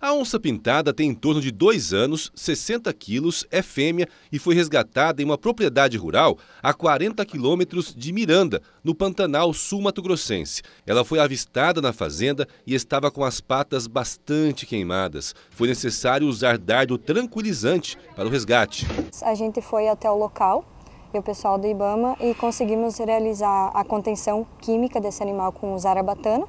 A onça pintada tem em torno de dois anos, 60 quilos, é fêmea e foi resgatada em uma propriedade rural a 40 quilômetros de Miranda, no Pantanal sul-mato-grossense. Ela foi avistada na fazenda e estava com as patas bastante queimadas. Foi necessário usar dardo tranquilizante para o resgate. A gente foi até o local, e o pessoal do Ibama, e conseguimos realizar a contenção química desse animal com o zarabatano.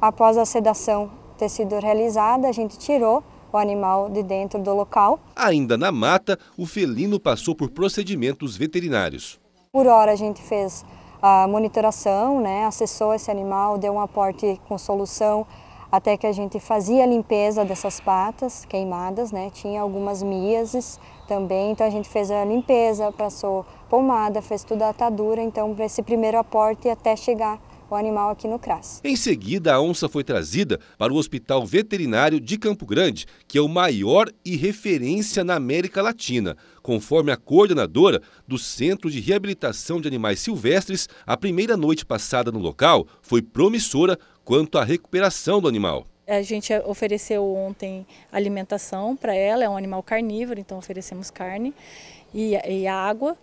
Após a sedação ter sido realizada, a gente tirou o animal de dentro do local. Ainda na mata, o felino passou por procedimentos veterinários. Por hora a gente fez a monitoração, né, acessou esse animal, deu um aporte com solução, até que a gente fazia a limpeza dessas patas queimadas, né, tinha algumas miases também, então a gente fez a limpeza, passou pomada, fez tudo a atadura, então esse primeiro aporte até chegar o animal aqui no CRAS. Em seguida, a onça foi trazida para o Hospital Veterinário de Campo Grande, que é o maior e referência na América Latina. Conforme a coordenadora do Centro de Reabilitação de Animais Silvestres, a primeira noite passada no local foi promissora quanto à recuperação do animal. A gente ofereceu ontem alimentação para ela, é um animal carnívoro, então oferecemos carne e, e água.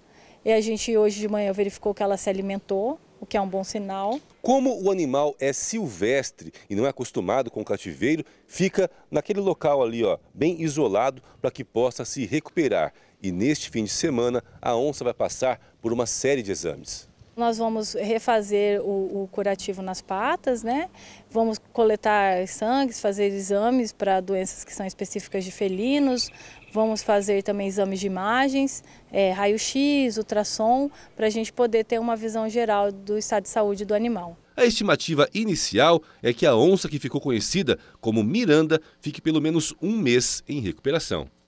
E a gente hoje de manhã verificou que ela se alimentou o que é um bom sinal. Como o animal é silvestre e não é acostumado com o cativeiro, fica naquele local ali, ó, bem isolado, para que possa se recuperar. E neste fim de semana, a onça vai passar por uma série de exames. Nós vamos refazer o, o, curativo nas patas, né? Vamos coletar sangue, fazer exames para doenças que são específicas de felinos, Vamos fazer também exames de imagens, é, raio-x, ultrassom, para a gente poder ter uma visão geral do estado de saúde do animal. A estimativa inicial é que a onça que ficou conhecida como Miranda fique pelo menos um mês em recuperação.